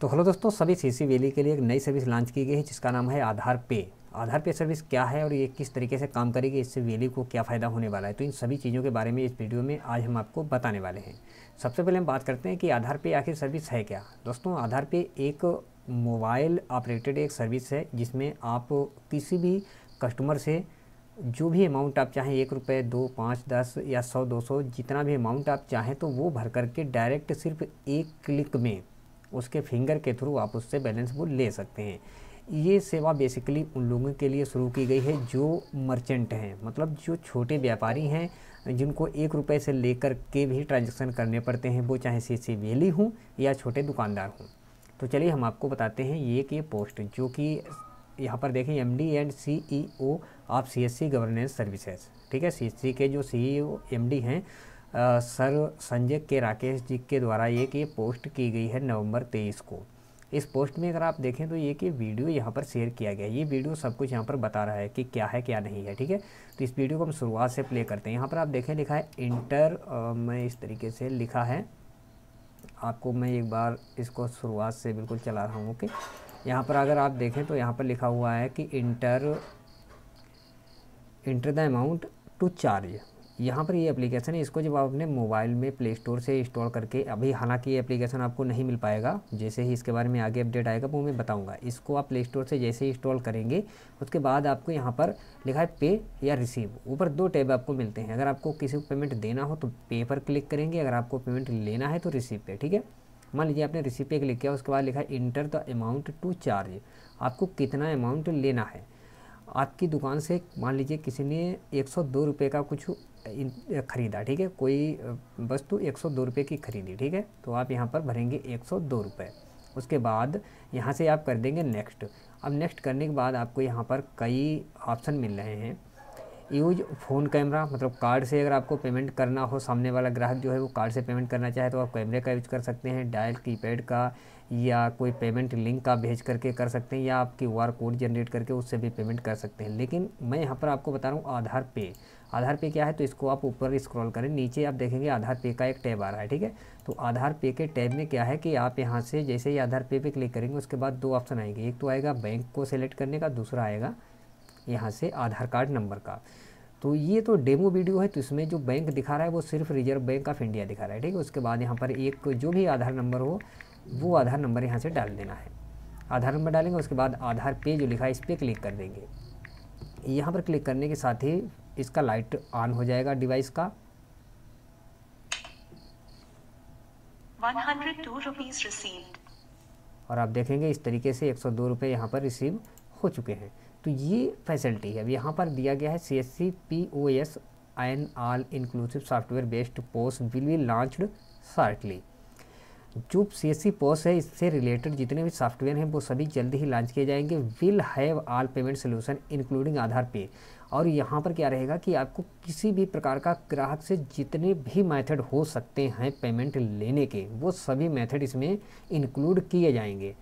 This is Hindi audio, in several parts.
तो हेलो दोस्तों सभी सीसी वैली के लिए एक नई सर्विस लॉन्च की गई है जिसका नाम है आधार पे आधार पे सर्विस क्या है और ये किस तरीके से काम करेगी इससे वैली को क्या फ़ायदा होने वाला है तो इन सभी चीज़ों के बारे में इस वीडियो में आज हम आपको बताने वाले हैं सबसे पहले हम बात करते हैं कि आधार पे आखिर सर्विस है क्या दोस्तों आधार पे एक मोबाइल ऑपरेटेड एक सर्विस है जिसमें आप किसी भी कस्टमर से जो भी अमाउंट आप चाहें एक रुपये दो पाँच दस या सौ दो सौ जितना भी अमाउंट आप चाहें तो वो भर करके डायरेक्ट सिर्फ एक क्लिक में उसके फिंगर के थ्रू आप उससे बैलेंस वो ले सकते हैं ये सेवा बेसिकली उन लोगों के लिए शुरू की गई है जो मर्चेंट हैं मतलब जो छोटे व्यापारी हैं जिनको एक रुपये से लेकर के भी ट्रांजेक्शन करने पड़ते हैं वो चाहे सी सी वेली हों या छोटे दुकानदार हों तो चलिए हम आपको बताते हैं ये कि ये पोस्ट जो कि यहाँ पर देखें M D and C E O of C S C governance services ठीक है सी के जो C E O M D हैं सर संजय के राकेश जी के द्वारा ये कि पोस्ट की गई है नवंबर तेईस को इस पोस्ट में अगर आप देखें तो ये कि वीडियो यहाँ पर शेयर किया गया है ये वीडियो सब कुछ यहाँ पर बता रहा है कि क्या है क्या नहीं है ठीक है तो इस वीडियो को हम शुरुआत से प्ले करते हैं यहाँ पर आप देखें लिखा है इंटर मैं इस तरीके से लिखा है आपको मैं एक बार इसको शुरुआत से बिल्कुल चला रहा हूँ ओके यहाँ पर अगर आप देखें तो यहाँ पर लिखा हुआ है कि enter enter the amount to charge यहाँ पर ये एप्लीकेशन है इसको जब आप अपने मोबाइल में प्ले स्टोर से इंस्टॉल करके अभी हालांकि ये एप्लीकेशन आपको नहीं मिल पाएगा जैसे ही इसके बारे में आगे अपडेट आएगा वो मैं बताऊँगा इसको आप प्ले स्टोर से जैसे ही इंस्टॉल करेंगे उसके बाद आपको यहाँ पर लिखा है पे या रिसीव ऊपर दो टैब आपको मिलते हैं अगर आपको किसी को पेमेंट देना हो तो पे पर क्लिक करेंगे अगर आपको पेमेंट लेना है तो रिसीव पे ठीक है मान लीजिए आपने रिसीव पे क्लिक किया उसके बाद लिखा है enter the amount to charge आपको कितना अमाउंट लेना है आपकी दुकान से मान लीजिए किसी ने एक सौ दो रुपये का कुछ ख़रीदा ठीक है कोई वस्तु एक सौ दो रुपये की ख़रीदी ठीक है तो आप यहाँ पर भरेंगे एक सौ दो रुपये उसके बाद यहाँ से आप कर देंगे नेक्स्ट अब नेक्स्ट करने के बाद आपको यहाँ पर कई ऑप्शन मिल रहे हैं यूज फ़ोन कैमरा मतलब कार्ड से अगर आपको पेमेंट करना हो सामने वाला ग्राहक जो है वो कार्ड से पेमेंट करना चाहे तो आप कैमरे का यूज कर सकते हैं डायल कीपैड का या कोई पेमेंट लिंक का भेज करके कर सकते हैं या आप क्यू आर कोड जनरेट करके उससे भी पेमेंट कर सकते हैं लेकिन मैं यहाँ पर आपको बता रहा हूँ आधार पे आधार पे क्या है तो इसको आप ऊपर स्क्रॉल करें नीचे आप देखेंगे आधार पे का एक टैब आ रहा है ठीक है तो आधार पे के टैब में क्या है कि आप यहाँ से जैसे ही आधार पे पे क्लिक करेंगे उसके बाद दो ऑप्शन आएंगे एक तो आएगा बैंक को सेलेक्ट करने का दूसरा आएगा यहाँ से आधार कार्ड नंबर का तो ये तो डेमो वीडियो है तो इसमें जो बैंक दिखा रहा है वो सिर्फ रिजर्व बैंक ऑफ इंडिया दिखा रहा है ठीक है उसके बाद यहाँ पर एक जो भी आधार नंबर हो वो आधार नंबर यहाँ से डाल देना है आधार नंबर डालेंगे उसके बाद आधार पे जो लिखा है इस पर क्लिक कर देंगे यहाँ पर क्लिक करने के साथ ही इसका लाइट ऑन हो जाएगा डिवाइस का और आप देखेंगे इस तरीके से एक सौ दो रुपये यहाँ पर रिसीव हो चुके हैं तो ये फैसिलिटी है अब यहाँ पर दिया गया है C S C P O S N all inclusive software based POS will be launched shortly जो सी पोस है इससे रिलेटेड जितने भी सॉफ्टवेयर हैं वो सभी जल्दी ही लॉन्च किए जाएंगे will have all payment solution including Aadhaar pay और यहाँ पर क्या रहेगा कि आपको किसी भी प्रकार का ग्राहक से जितने भी मेथड हो सकते हैं पेमेंट लेने के वो सभी मेथड इसमें इंक्लूड किए जाएंगे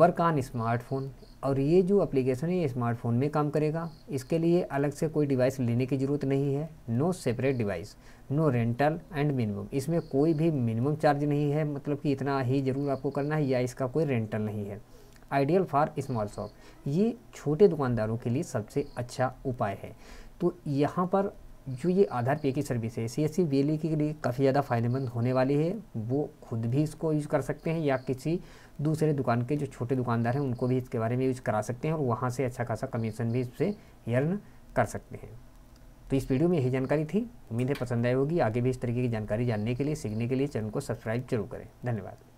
वर्क ऑन स्मार्टफोन और ये जो एप्लीकेशन है ये स्मार्टफोन में काम करेगा इसके लिए अलग से कोई डिवाइस लेने की ज़रूरत नहीं है no separate device no rental and minimum इसमें कोई भी मिनिमम चार्ज नहीं है मतलब कि इतना ही ज़रूर आपको करना है या इसका कोई रेंटल नहीं है आइडियल फॉर स्मॉल शॉप ये छोटे दुकानदारों के लिए सबसे अच्छा उपाय है तो यहाँ पर जो ये आधार पे की सर्विस है सी एस सी के लिए काफ़ी ज़्यादा फ़ायदेमंद होने वाली है वो खुद भी इसको यूज़ कर सकते हैं या किसी दूसरे दुकान के जो छोटे दुकानदार हैं उनको भी इसके बारे में यूज़ करा सकते हैं और वहाँ से अच्छा खासा कमीशन भी इससे यर्न कर सकते हैं तो इस वीडियो में यही जानकारी थी उम्मीद है पसंद आई होगी आगे भी इस तरीके की जानकारी जानने के लिए सीखने के लिए चैनल को सब्सक्राइब जरूर करें धन्यवाद